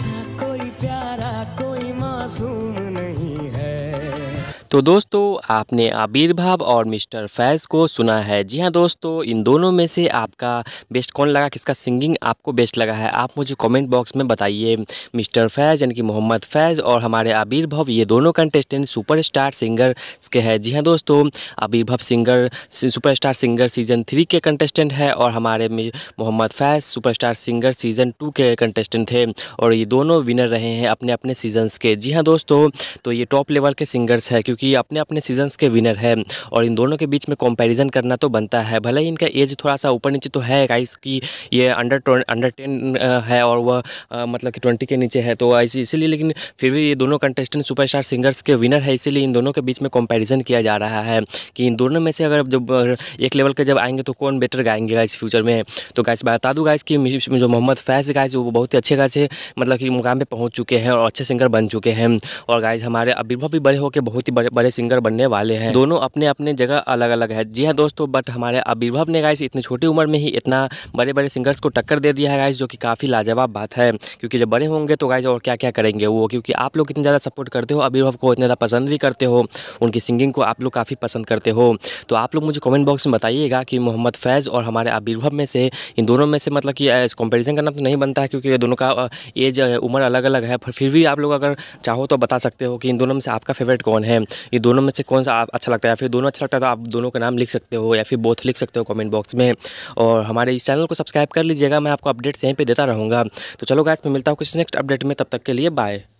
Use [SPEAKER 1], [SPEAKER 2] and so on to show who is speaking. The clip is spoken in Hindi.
[SPEAKER 1] ऐसा कोई प्यारा कोई मासूम नहीं है
[SPEAKER 2] तो दोस्तों आपने आबिर भाव और मिस्टर फैज़ को सुना है जी हाँ दोस्तों इन दोनों में से आपका बेस्ट कौन लगा किसका सिंगिंग आपको बेस्ट लगा है आप मुझे कमेंट बॉक्स में बताइए मिस्टर फैज़ यानी कि मोहम्मद फैज़ और हमारे आबिर भाव ये दोनों कंटेस्टेंट सुपरस्टार सिंगर के हैं जी हाँ दोस्तों Aavirbhav singer star singer season three के कंटेस्टेंट है और हमारे Mohammad Faiz star singer season two के कंटेस्टेंट थे और ये दोनों विनर रहे हैं अपने अपने सीजन्स के जी हाँ दोस्तों तो ये टॉप लेवल के सिंगर्स हैं क्योंकि कि अपने अपने सीजन्स के विनर है और इन दोनों के बीच में कंपैरिजन करना तो बनता है भले ही इनका एज थोड़ा सा ऊपर नीचे तो है गाइस की ये अंडर अंडर टेन है और वह मतलब कि ट्वेंटी के नीचे है तो ऐसी इसीलिए लेकिन फिर भी ये दोनों कंटेस्टेंट सुपरस्टार सिंगर्स के विनर है इसीलिए इन दोनों के बीच में कॉम्पेरिज़न किया जा रहा है कि इन दोनों में से अगर जब एक लेवल के जब आएंगे तो कौन बेटर गाएंगे गाइस फ्यूचर में तो गाइस बता दूँ गाइस की जो मोहम्मद फैज़ गाइज वो बहुत ही अच्छे गाय से मतलब कि मुकाम पर पहुँच चुके हैं और अच्छे सिंगर बन चुके हैं और गाइज हमारे अभिभव भी बड़े होकर बहुत ही बड़े बड़े सिंगर बनने वाले हैं दोनों अपने अपने जगह अलग अलग है जी हाँ दोस्तों बट हमारे अभिभव ने गाइस इतनी छोटी उम्र में ही इतना बड़े बड़े सिंगर्स को टक्कर दे दिया है गाइस जो कि काफ़ी लाजवाब बात है क्योंकि जब बड़े होंगे तो गाइस और क्या क्या करेंगे वो क्योंकि आप लोग इतने ज़्यादा सपोर्ट करते हो अभिभव को इतना ज़्यादा पसंद भी करते हो उनकी सिंगिंग को आप लोग काफ़ी पसंद करते हो तो आप लोग मुझे कमेंट बॉक्स में बताइएगा कि मोहम्मद फैज़ और हमारे अभिभव में से इन दोनों में से मतलब कि कंपेरिजन करना तो नहीं बनता है क्योंकि दोनों का एज उम्र अलग अलग है फिर भी आप लोग अगर चाहो तो बता सकते हो कि इन दोनों में से आपका फेवरेट कौन है ये दोनों में से कौन सा अच्छा लगता है या फिर दोनों अच्छा लगता है तो आप दोनों का नाम लिख सकते हो या फिर बोथ लिख सकते हो कमेंट बॉक्स में और हमारे इस चैनल को सब्सक्राइब कर लीजिएगा मैं आपको अपडेट्स यहीं पर देता रहूँगा तो चलो गैस मैं मिलता हूँ किसी नेक्स्ट अपडेट में तब तक के लिए बाय